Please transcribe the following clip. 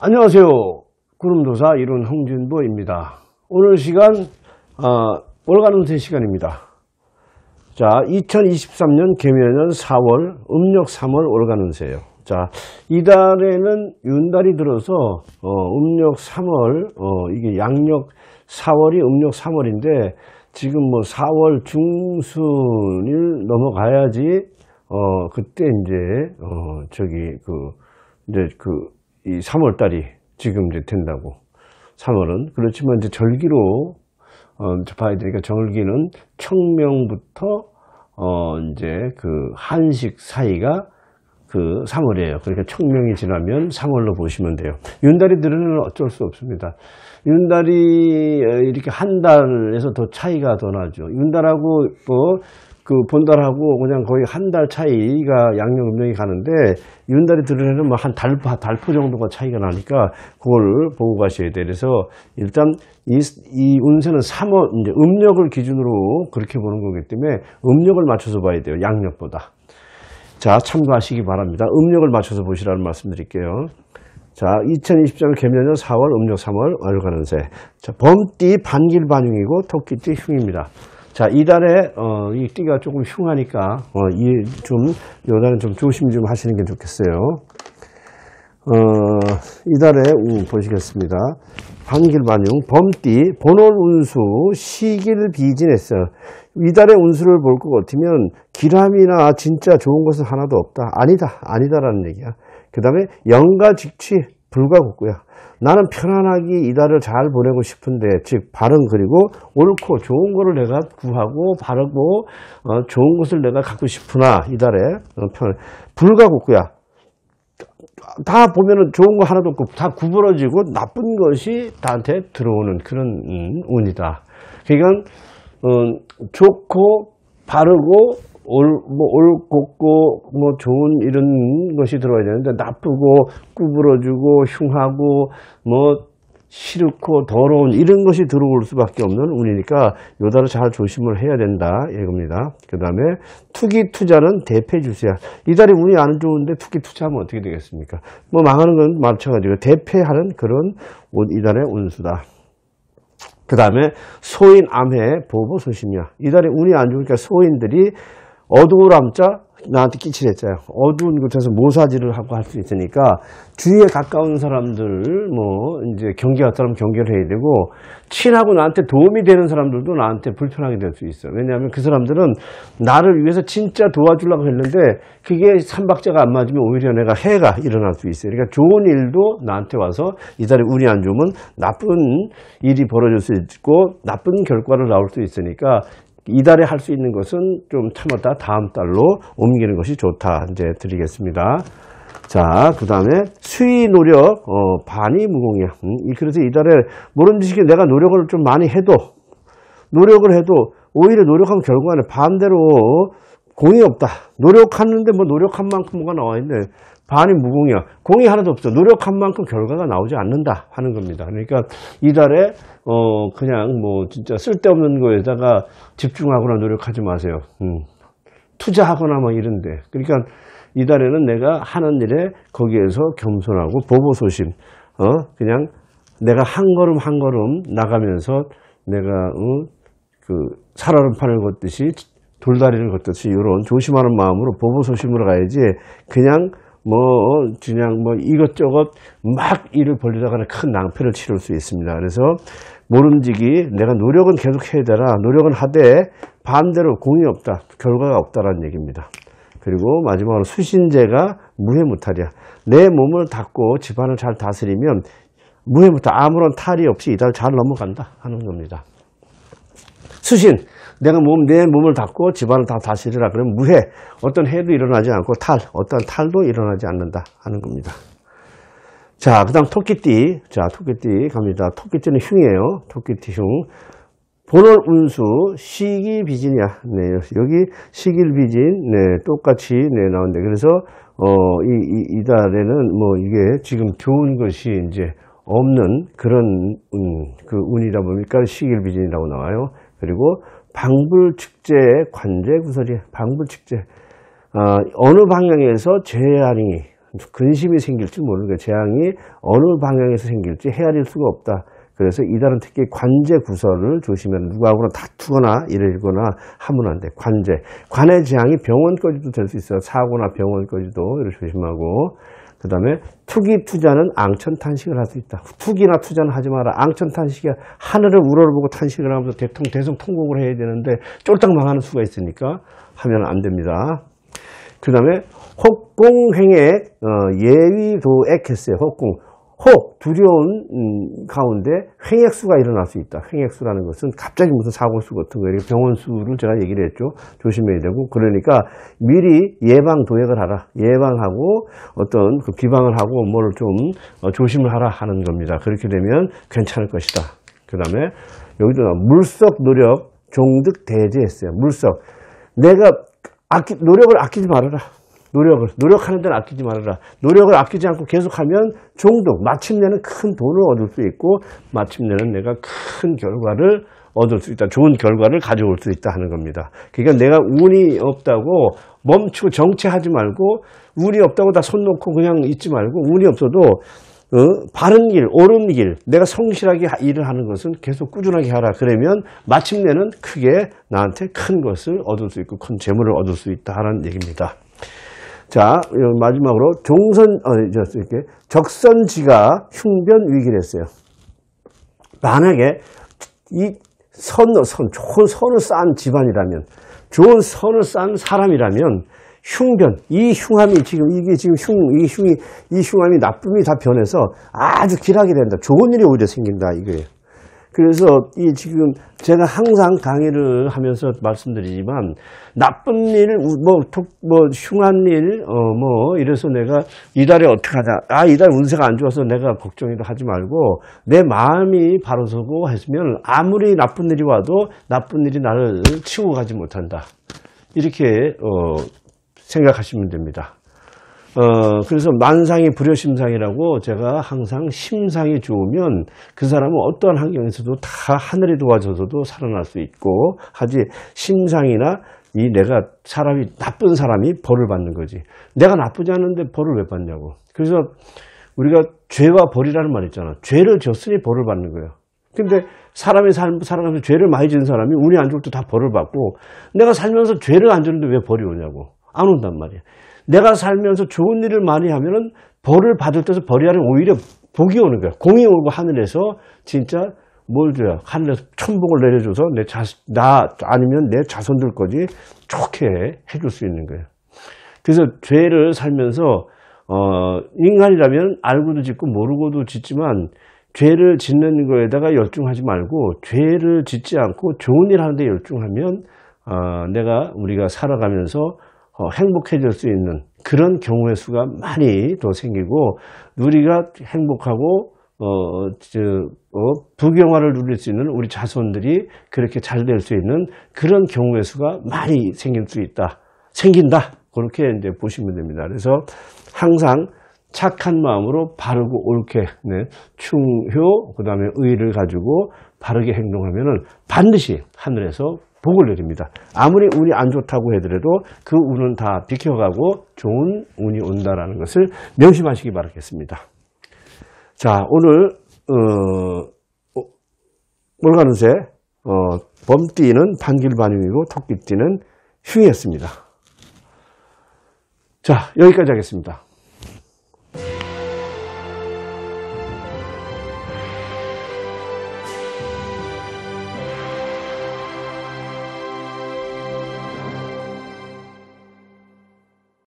안녕하세요. 구름도사 이론 홍준보입니다. 오늘 시간 어, 월간 운세 시간입니다. 자, 2023년 개면년 4월 음력 3월 월간 운세예요. 자, 이달에는 윤달이 들어서 어, 음력 3월 어, 이게 양력 4월이 음력 3월인데 지금 뭐 4월 중순을 넘어가야지 어 그때 이제 어 저기 그 이제 그이 3월 달이 지금 이제 된다고 3월은 그렇지만 이제 절기로 어, 봐야 되니까 절기는 청명부터 어 이제 그 한식 사이가 그 3월이에요. 그러니까 청명이 지나면 3월로 보시면 돼요. 윤달이들은 어쩔 수 없습니다. 윤달이 어, 이렇게 한 달에서 더 차이가 더 나죠. 윤달하고 뭐그 본달하고 그냥 거의 한 달 차이가 양력 음력이 가는데 윤달이 들으려면 뭐한 달, 달포 정도가 차이가 나니까 그걸 보고 가셔야 돼. 요 그래서 일단 이, 이 운세는 3월, 이제 음력을 기준으로 그렇게 보는 거기 때문에 음력을 맞춰서 봐야 돼요. 양력보다. 자, 참고하시기 바랍니다. 음력을 맞춰서 보시라는 말씀 드릴게요. 자, 2 0 2 0년 개면년 4월, 음력 3월, 월간은세. 자, 범띠 반길반용이고 토끼띠 흉입니다. 자, 이달에, 어, 이 띠가 조금 흉하니까, 어, 이, 좀, 요달은 좀 조심 좀 하시는 게 좋겠어요. 어, 이달에 우 음, 보시겠습니다. 반길반용, 범띠, 본월 운수, 시길 비즈니스. 이달의 운수를 볼 것 같으면 기람이나 진짜 좋은 것은 하나도 없다. 아니다. 아니다라는 얘기야. 그 다음에 영가 직취, 불가 없고요. 나는 편안하게 이달을 잘 보내고 싶은데 즉 바른 그리고 옳고 좋은 것을 내가 구하고 바르고 어, 좋은 것을 내가 갖고 싶으나 이달에 불가 없고요. 다 보면은 좋은 거 하나도 없고 다 구부러지고 나쁜 것이 나한테 들어오는 그런 음, 운이다. 그러니까 음, 좋고 바르고 올, 뭐, 올, 곱고 뭐, 좋은 이런 것이 들어야 되는데, 나쁘고, 구부러지고, 흉하고, 뭐, 싫고, 더러운, 이런 것이 들어올 수밖에 없는 운이니까, 요다를 잘 조심을 해야 된다, 이겁니다. 그 다음에, 투기 투자는 대패 주세요. 이달에 운이 안 좋은데, 투기 투자하면 어떻게 되겠습니까? 뭐, 망하는 건 마찬가지고, 대패하는 그런 이달의 운수다. 그 다음에, 소인 암해 보보 소신이야 이달에 운이 안 좋으니까 소인들이 어두울암자 나한테 끼치했잖요 어두운 곳에서 모사지를 하고 할 수 있으니까 주위에 가까운 사람들 뭐 이제 경계가 사람 경계를 해야 되고 친하고 나한테 도움이 되는 사람들도 나한테 불편하게 될 수 있어. 요 왜냐하면 그 사람들은 나를 위해서 진짜 도와주려고 했는데 그게 삼박자가 안 맞으면 오히려 내가 해가 일어날 수 있어요. 그러니까 좋은 일도 나한테 와서 이달에 운이 안 좋으면 나쁜 일이 벌어질 수 있고 나쁜 결과를 나올 수 있으니까 이달에 할 수 있는 것은 좀 참았다 다음 달로 옮기는 것이 좋다 이제 드리겠습니다. 자, 그 다음에 수위 노력, 어, 반이 무공이야. 음, 그래서 이달에 모름지식에 내가 노력을 좀 많이 해도, 노력을 해도, 오히려 노력하면 결과는 반대로 공이 없다. 노력하는데 뭐 노력한 만큼 뭐가 나와 있네 반이 무공이야. 공이 하나도 없어. 노력한 만큼 결과가 나오지 않는다 하는 겁니다. 그러니까 이달에 어 그냥 뭐 진짜 쓸데없는 거에다가 집중하거나 노력하지 마세요. 음. 투자하거나 막 이런데. 그러니까 이달에는 내가 하는 일에 거기에서 겸손하고 보보소심. 어 그냥 내가 한 걸음 한 걸음 나가면서 내가 어, 그 살얼음판을 걷듯이 돌다리를 걷듯이 이런 조심하는 마음으로 보보소심으로 가야지 그냥 뭐 그냥 뭐 이것저것 막 일을 벌리다가는 큰 낭패를 치를 수 있습니다. 그래서 모름지기 내가 노력은 계속 해야 되라 노력은 하되 반대로 공이 없다 결과가 없다라는 얘기입니다. 그리고 마지막으로 수신제가 무해무탈이야. 내 몸을 닦고 집안을 잘 다스리면 무해무탈 아무런 탈이 없이 이달 잘 넘어간다 하는 겁니다. 수신 내가 몸, 내 몸을 닫고 집안을 다 다스리라. 그러면 무해. 어떤 해도 일어나지 않고 탈, 어떤 탈도 일어나지 않는다. 하는 겁니다. 자, 그 다음 토끼띠. 자, 토끼띠 갑니다. 토끼띠는 흉이에요. 토끼띠 흉. 본월 운수, 시기 비진이야. 네, 여기 시길 비진, 네, 똑같이, 네, 나오는데. 그래서, 어, 이, 이, 이달에는 뭐 이게 지금 좋은 것이 이제 없는 그런 운, 그 운이다 보니까 시길 비진이라고 나와요. 그리고 방불축제의 관제 구설이 방불축제 어, 느 방향에서 재앙이 근심이 생길지 모르니까 재앙이 어느 방향에서 생길지 헤아릴 수가 없다. 그래서 이달은 특히 관제 구설을 조심해 누구하고는 다투거나 이러거나 하면 안 돼. 관제. 관의 재앙이 병원까지도 될 수 있어요. 사고나 병원까지도 조심하고. 그 다음에 투기 투자는 앙천탄식을 할 수 있다. 투기나 투자는 하지 마라. 앙천탄식이야. 하늘을 우러러보고 탄식을 하면서 대통 대성 통곡을 해야 되는데 쫄딱 망하는 수가 있으니까 하면 안 됩니다. 그 다음에 혹공행의 어, 예위도액 했어요. 혹공. 혹 두려운 음, 가운데 횡액수가 일어날 수 있다. 횡액수라는 것은 갑자기 무슨 사고수 같은 거, 예요 병원수를 제가 얘기를 했죠. 조심해야 되고 그러니까 미리 예방 도약을 하라. 예방하고 어떤 그 비방을 하고 뭘좀 어, 조심을 하라 하는 겁니다. 그렇게 되면 괜찮을 것이다. 그 다음에 여기도 물석 노력 종득 대제했어요. 물석 내가 아끼, 노력을 아끼지 말아라. 노력을 노력하는 데는 아끼지 말아라. 노력을 아끼지 않고 계속하면 종종 마침내는 큰 돈을 얻을 수 있고 마침내는 내가 큰 결과를 얻을 수 있다. 좋은 결과를 가져올 수 있다 하는 겁니다. 그러니까 내가 운이 없다고 멈추고 정체하지 말고 운이 없다고 다 손 놓고 그냥 있지 말고 운이 없어도 어? 바른 길, 옳은 길, 내가 성실하게 일을 하는 것은 계속 꾸준하게 하라. 그러면 마침내는 크게 나한테 큰 것을 얻을 수 있고 큰 재물을 얻을 수 있다 하는 얘기입니다. 자, 마지막으로 종선, 어, 이렇게 적선지가 흉변 위기를했어요 만약에 이 선을, 선, 좋은 선을 쌓은 집안이라면, 좋은 선을 쌓은 사람이라면, 흉변, 이 흉함이 지금, 이게 지금 흉, 이 흉이, 이 흉함이 나쁨이 다 변해서 아주 길하게 된다. 좋은 일이 오히려 생긴다, 이거예요. 그래서 이 지금 제가 항상 강의를 하면서 말씀드리지만 나쁜 일, 뭐, 뭐 흉한 일, 어, 뭐 이래서 내가 이달에 어떡하냐 아, 이달 운세가 안 좋아서 내가 걱정이도 하지 말고 내 마음이 바로 서고 했으면 아무리 나쁜 일이 와도 나쁜 일이 나를 치고 가지 못한다. 이렇게 어, 생각하시면 됩니다. 어, 그래서 만상이 불효심상이라고 제가 항상 심상이 좋으면 그 사람은 어떠한 환경에서도 다하늘이 도와줘서도 살아날 수 있고 하지 심상이나 이 내가 사람이 나쁜 사람이 벌을 받는 거지. 내가 나쁘지 않은데 벌을 왜 받냐고. 그래서 우리가 죄와 벌이라는 말 있잖아. 죄를 졌으니 벌을 받는 거야 근데 사람이 살, 살아가면서 죄를 많이 지은 사람이 운이 안 좋을 때 다 벌을 받고 내가 살면서 죄를 안 졌는데 왜 벌이 오냐고. 안 온단 말이야. 내가 살면서 좋은 일을 많이 하면은 벌을 받을 때서 벌이 아니라 오히려 복이 오는 거야. 공이 오고 하늘에서 진짜 뭘 줘요? 하늘에서 천복을 내려줘서 내 자, 나 아니면 내 자손들까지 좋게 해줄 수 있는 거예요. 그래서 죄를 살면서 어, 인간이라면 알고도 짓고 모르고도 짓지만 죄를 짓는 거에다가 열중하지 말고 죄를 짓지 않고 좋은 일 하는데 열중하면 어, 내가 우리가 살아가면서 어, 행복해질 수 있는 그런 경우의 수가 많이 더 생기고 우리가 행복하고 어, 저, 어, 부경화를 누릴 수 있는 우리 자손들이 그렇게 잘 될 수 있는 그런 경우의 수가 많이 생길 수 있다. 생긴다. 그렇게 이제 보시면 됩니다. 그래서 항상 착한 마음으로 바르고 옳게, 네, 충효, 그 다음에 의의를 가지고 바르게 행동하면 반드시 하늘에서 복을 내립니다. 아무리 운이 안 좋다고 해더라도 그 운은 다 비켜가고 좋은 운이 온다라는 것을 명심하시기 바라겠습니다. 자, 오늘 어, 월간운세 어, 범띠는 어, 반길반임이고 토끼띠는 휴였습니다. 자, 여기까지 하겠습니다.